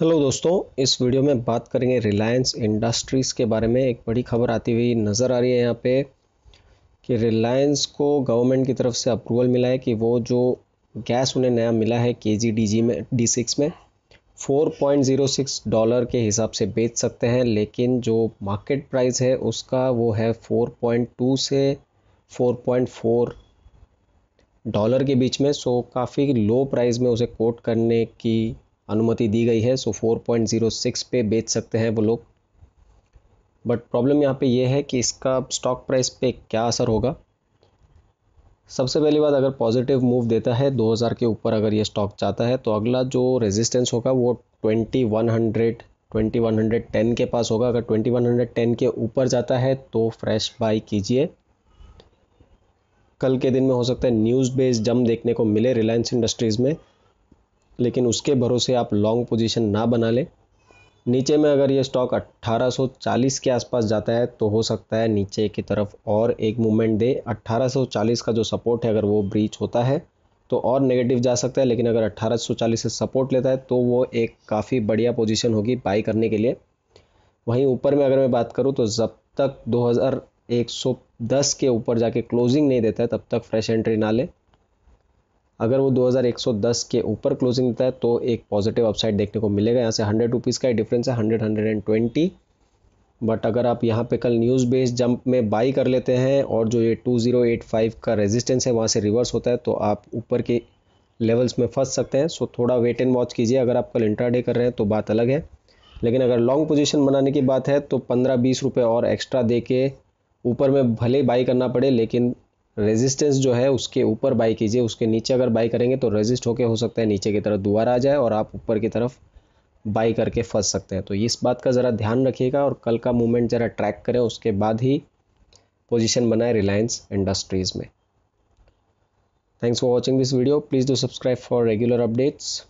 hello दोस्तों इस video में बात करेंगे रिलायंस इंडस्ट्रीज़ के बारे में एक बड़ी खबर आती हुई नज़र आ रही है यहाँ पे कि रिलायंस को गवर्नमेंट की तरफ से अप्रूवल मिला है कि वो जो गैस उन्हें नया मिला है के जी डी जी में डी सिक्स में 4.06 डॉलर के हिसाब से बेच सकते हैं लेकिन जो मार्केट प्राइस है उसका वो है टू से फोर डॉलर के बीच में सो काफ़ी लो प्राइस में उसे कोट करने की अनुमति दी गई है सो 4.06 पे बेच सकते हैं वो लोग बट प्रॉब्लम यहाँ पे ये है कि इसका स्टॉक प्राइस पे क्या असर होगा सबसे पहली बात अगर पॉजिटिव मूव देता है 2000 के ऊपर अगर ये स्टॉक जाता है तो अगला जो रेजिस्टेंस होगा वो 2100 2110 के पास होगा अगर 2110 के ऊपर जाता है तो फ्रेश बाई कीजिए कल के दिन में हो सकता है न्यूज़ बेस्ड जम देखने को मिले रिलायंस इंडस्ट्रीज़ में लेकिन उसके भरोसे आप लॉन्ग पोजीशन ना बना लें नीचे में अगर ये स्टॉक 1840 के आसपास जाता है तो हो सकता है नीचे की तरफ और एक मूवमेंट दे 1840 का जो सपोर्ट है अगर वो ब्रीच होता है तो और नेगेटिव जा सकता है लेकिन अगर 1840 से सपोर्ट लेता है तो वो एक काफ़ी बढ़िया पोजीशन होगी बाई करने के लिए वहीं ऊपर में अगर मैं बात करूँ तो जब तक दो के ऊपर जाके क्लोजिंग नहीं देता है तब तक फ्रेश एंट्री ना लें अगर वो 2110 के ऊपर क्लोजिंग देता है तो एक पॉजिटिव अपसाइड देखने को मिलेगा यहाँ से हंड्रेड रुपीज़ का डिफरेंस है hundred hundred and twenty but अगर आप यहाँ पे कल न्यूज़ बेस्ड जंप में बाई कर लेते हैं और जो ये 2085 का रेजिस्टेंस है वहाँ से रिवर्स होता है तो आप ऊपर के लेवल्स में फंस सकते हैं सो थोड़ा वेट एंड वॉच कीजिए अगर आप कल इंट्राडे कर रहे हैं तो बात अलग है लेकिन अगर लॉन्ग पोजिशन बनाने की बात है तो पंद्रह बीस रुपये और एक्स्ट्रा दे के ऊपर में भले बाई करना पड़े लेकिन रेजिस्टेंस जो है उसके ऊपर बाई कीजिए उसके नीचे अगर बाई करेंगे तो रेजिस्ट होके हो सकता है नीचे की तरफ दोबारा आ जाए और आप ऊपर की तरफ बाई करके फंस सकते हैं तो इस बात का ज़रा ध्यान रखिएगा और कल का मूवमेंट ज़रा ट्रैक करें उसके बाद ही पोजीशन बनाए रिलायंस इंडस्ट्रीज़ में thanks for watching this video please do subscribe for regular updates